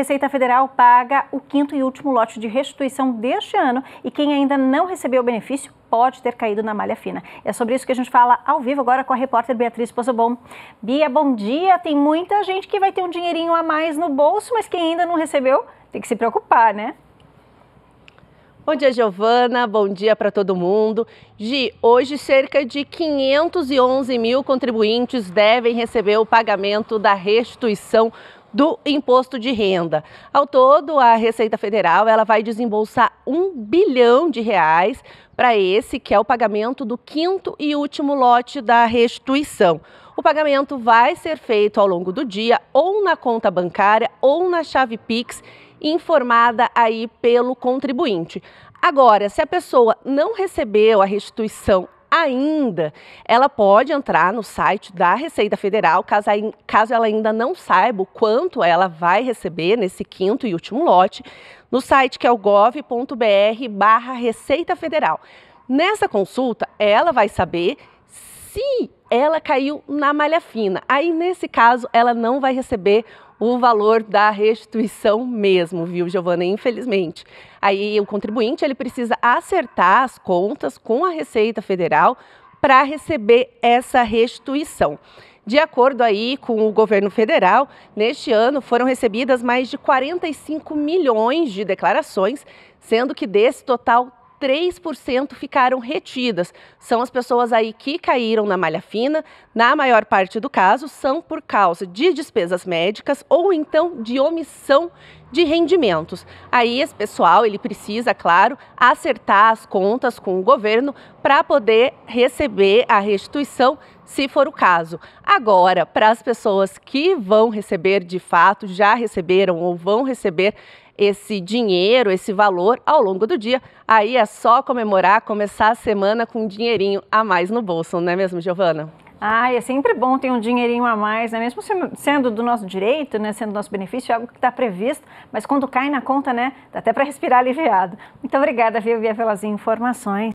Receita Federal paga o quinto e último lote de restituição deste ano e quem ainda não recebeu o benefício pode ter caído na malha fina. É sobre isso que a gente fala ao vivo agora com a repórter Beatriz Pozobon. Bia, bom dia. Tem muita gente que vai ter um dinheirinho a mais no bolso, mas quem ainda não recebeu tem que se preocupar, né? Bom dia, Giovana. Bom dia para todo mundo. Gi, hoje cerca de 511 mil contribuintes devem receber o pagamento da restituição do imposto de renda. Ao todo, a Receita Federal ela vai desembolsar um bilhão de reais para esse que é o pagamento do quinto e último lote da restituição. O pagamento vai ser feito ao longo do dia ou na conta bancária ou na chave Pix informada aí pelo contribuinte. Agora, se a pessoa não recebeu a restituição ainda, ela pode entrar no site da Receita Federal, caso, caso ela ainda não saiba o quanto ela vai receber nesse quinto e último lote, no site que é o gov.br barra Receita Federal. Nessa consulta, ela vai saber se ela caiu na malha fina. Aí, nesse caso, ela não vai receber o valor da restituição mesmo, viu, Giovana? Infelizmente. Aí o contribuinte ele precisa acertar as contas com a Receita Federal para receber essa restituição. De acordo aí com o governo federal, neste ano foram recebidas mais de 45 milhões de declarações, sendo que desse total 3% ficaram retidas. São as pessoas aí que caíram na malha fina. Na maior parte do caso, são por causa de despesas médicas ou então de omissão de rendimentos. Aí esse pessoal, ele precisa, claro, acertar as contas com o governo para poder receber a restituição, se for o caso. Agora, para as pessoas que vão receber de fato, já receberam ou vão receber esse dinheiro, esse valor ao longo do dia. Aí é só comemorar, começar a semana com um dinheirinho a mais no bolso, não é mesmo, Giovana? Ah, é sempre bom ter um dinheirinho a mais, né? Mesmo sendo do nosso direito, né? Sendo do nosso benefício, é algo que está previsto, mas quando cai na conta, né? Dá até para respirar aliviado. Muito obrigada, Vivian, pelas informações.